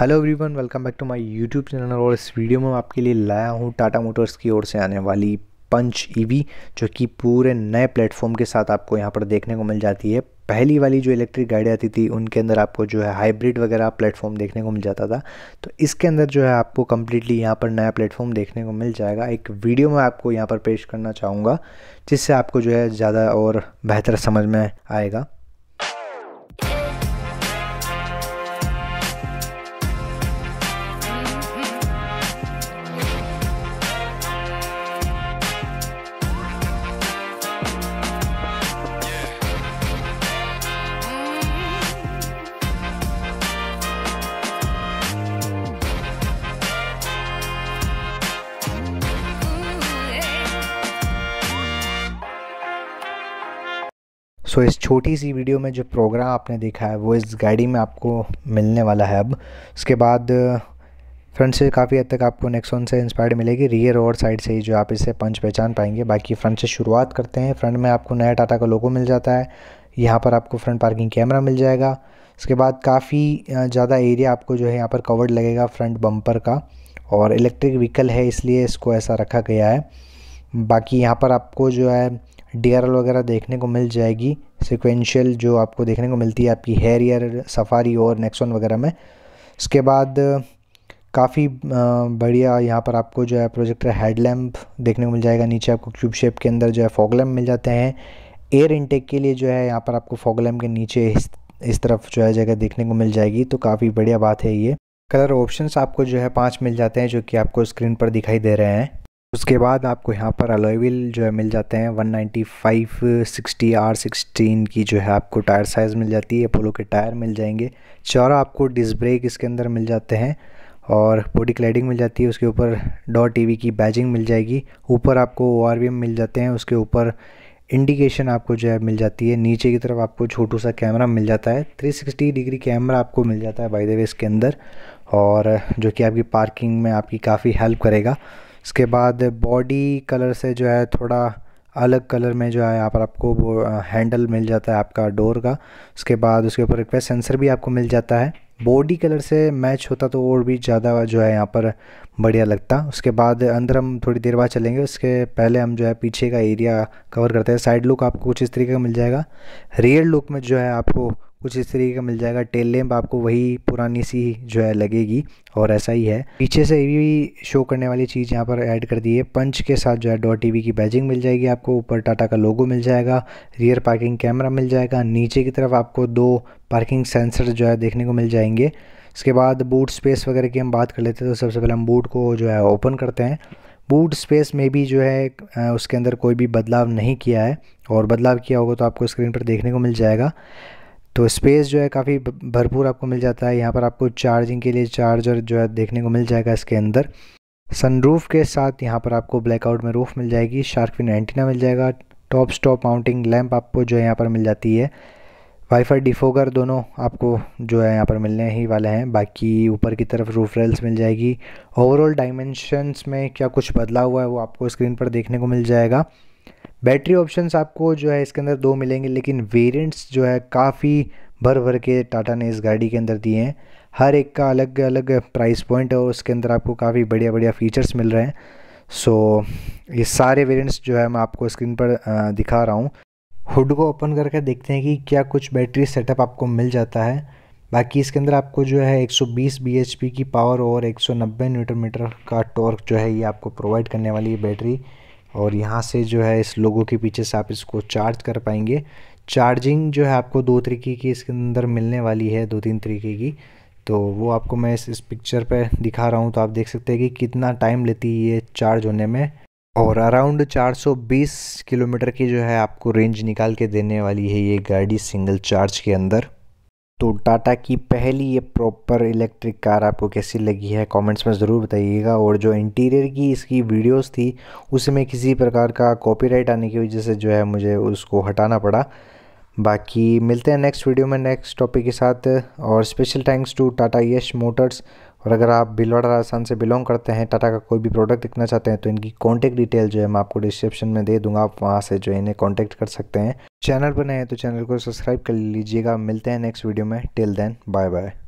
hello everyone welcome back to my YouTube channel और इस video में आपके लिए लाया हूँ टाटा मोटर्स की ओर से आने वाली पंच ईवी e जो कि पूरे नए प्लेटफॉर्म के साथ आपको यहाँ पर देखने को मिल जाती है पहली वाली जो इलेक्ट्रिक गाड़ी आती थी उनके अंदर आपको जो है हाइब्रिड वगैरह प्लेटफॉर्म देखने को मिल जाता था तो इसके अंदर जो है आपको कम्प्लीटली यहाँ पर नया प्लेटफॉर्म देखने को मिल जाएगा एक वीडियो में आपको यहाँ पर पेश करना चाहूँगा जिससे आपको जो है ज़्यादा और बेहतर समझ में आएगा सो so, इस छोटी सी वीडियो में जो प्रोग्राम आपने देखा है वो इस गाड़ी में आपको मिलने वाला है अब उसके बाद फ्रंट से काफ़ी हद तक आपको नेक्सॉन से इंस्पायर्ड मिलेगी रियर और साइड से ही जो आप इसे पंच पहचान पाएंगे बाकी फ्रंट से शुरुआत करते हैं फ्रंट में आपको नया टाटा का लोगो मिल जाता है यहाँ पर आपको फ्रंट पार्किंग कैमरा मिल जाएगा उसके बाद काफ़ी ज़्यादा एरिया आपको जो है यहाँ पर कवर्ड लगेगा फ्रंट बम्पर का और इलेक्ट्रिक व्हीकल है इसलिए इसको ऐसा रखा गया है बाकी यहाँ पर आपको जो है डी वगैरह देखने को मिल जाएगी सिक्वेंशियल जो आपको देखने को मिलती है आपकी ईयर सफारी और नेक्सोन वगैरह में इसके बाद काफ़ी बढ़िया यहाँ पर आपको जो है प्रोजेक्टर हेडलैम्प देखने को मिल जाएगा नीचे आपको क्यूब शेप के अंदर जो है फॉगलैम्प मिल जाते हैं एयर इनटेक के लिए जो है यहाँ पर आपको फॉगलैम्प के नीचे इस, इस तरफ जो है जगह देखने को मिल जाएगी तो काफ़ी बढ़िया बात है ये कलर ऑप्शंस आपको जो है पाँच मिल जाते हैं जो कि आपको स्क्रीन पर दिखाई दे रहे हैं उसके बाद आपको यहाँ पर अलोविल जो है मिल जाते हैं 195 60 आर सिक्सटीन की जो है आपको टायर साइज़ मिल जाती है अपोलो के टायर मिल जाएंगे चौरा आपको डिस्क ब्रेक इसके अंदर मिल जाते हैं और बॉडी क्लाइडिंग मिल जाती है उसके ऊपर डॉट टी की बैजिंग मिल जाएगी ऊपर आपको ओ मिल जाते हैं उसके ऊपर इंडिकेशन आपको जो है मिल जाती है नीचे की तरफ आपको छोटू सा कैमरा मिल जाता है 360 डिग्री कैमरा आपको मिल जाता है बाय द वे इसके अंदर और जो कि आपकी पार्किंग में आपकी काफ़ी हेल्प करेगा इसके बाद बॉडी कलर से जो है थोड़ा अलग कलर में जो है यहाँ पर आपको वो हैंडल मिल जाता है आपका डोर का उसके बाद उसके ऊपर एक सेंसर भी आपको मिल जाता है बॉडी कलर से मैच होता तो और भी ज़्यादा जो है यहाँ पर बढ़िया लगता उसके बाद अंदर हम थोड़ी देर बाद चलेंगे उसके पहले हम जो है पीछे का एरिया कवर करते हैं साइड लुक आपको कुछ इस तरीके का मिल जाएगा रियल लुक में जो है आपको कुछ इस तरीके का मिल जाएगा टेल लैम्प आपको वही पुरानी सी जो है लगेगी और ऐसा ही है पीछे से भी शो करने वाली चीज़ यहाँ पर ऐड कर दी है पंच के साथ जो है डॉट टी की बैजिंग मिल जाएगी आपको ऊपर टाटा का लोगो मिल जाएगा रियर पार्किंग कैमरा मिल जाएगा नीचे की तरफ आपको दो पार्किंग सेंसर जो है देखने को मिल जाएंगे इसके बाद बूट स्पेस वगैरह की हम बात कर लेते हैं तो सबसे पहले हम बूट को जो है ओपन करते हैं बूट स्पेस में भी जो है उसके अंदर कोई भी बदलाव नहीं किया है और बदलाव किया होगा तो आपको स्क्रीन पर देखने को मिल जाएगा तो स्पेस जो है काफ़ी भरपूर आपको मिल जाता है यहाँ पर आपको चार्जिंग के लिए चार्जर जो है देखने को मिल जाएगा इसके अंदर सनरूफ के साथ यहाँ पर आपको ब्लैकआउट में रूफ मिल जाएगी शार्क फिन एंटीना मिल जाएगा टॉप स्टॉप माउंटिंग लैंप आपको जो है यहाँ पर मिल जाती है वाईफाई डिफोगर दोनों आपको जो है यहाँ पर मिलने ही वाले हैं बाकी ऊपर की तरफ रूफ रेल्स मिल जाएगी ओवरऑल डायमेंशंस में क्या कुछ बदला हुआ है वो आपको स्क्रीन पर देखने को मिल जाएगा बैटरी ऑप्शंस आपको जो है इसके अंदर दो मिलेंगे लेकिन वेरिएंट्स जो है काफ़ी भर भर के टाटा ने इस गाड़ी के अंदर दिए हैं हर एक का अलग अलग प्राइस पॉइंट है और उसके अंदर आपको काफ़ी बढ़िया बढ़िया फ़ीचर्स मिल रहे हैं सो so, ये सारे वेरिएंट्स जो है मैं आपको स्क्रीन पर दिखा रहा हूँ हुड को ओपन करके देखते हैं कि क्या कुछ बैटरी सेटअप आपको मिल जाता है बाकी इसके अंदर आपको जो है 120 bhp की पावर और 190 सौ मीटर का टॉर्क जो है ये आपको प्रोवाइड करने वाली है बैटरी और यहाँ से जो है इस लोगों के पीछे से आप इसको चार्ज कर पाएंगे चार्जिंग जो है आपको दो तरीके की इसके अंदर मिलने वाली है दो तीन तरीके की तो वो आपको मैं इस इस पिक्चर पर दिखा रहा हूँ तो आप देख सकते हैं कि कितना टाइम लेती है ये चार्ज होने में और अराउंड 420 किलोमीटर की जो है आपको रेंज निकाल के देने वाली है ये गाड़ी सिंगल चार्ज के अंदर तो टाटा की पहली ये प्रॉपर इलेक्ट्रिक कार आपको कैसी लगी है कमेंट्स में ज़रूर बताइएगा और जो इंटीरियर की इसकी वीडियोस थी उसमें किसी प्रकार का कॉपीराइट आने की वजह से जो है मुझे उसको हटाना पड़ा बाकी मिलते हैं नेक्स्ट वीडियो में नेक्स्ट टॉपिक के साथ और special thanks to Tata Yash Motors और अगर आप भिलवाड़ा राजस्थान से बिलोंग करते हैं टाटा का कोई भी प्रोडक्ट देखना चाहते हैं तो इनकी कॉन्टैक्ट डिटेल जो है मैं आपको डिस्क्रिप्शन में दे दूंगा आप वहाँ से जो है इन्हें कॉन्टैक्ट कर सकते हैं चैनल पर नए हैं तो चैनल को सब्सक्राइब कर लीजिएगा मिलते हैं नेक्स्ट वीडियो में टिल देन बाय बाय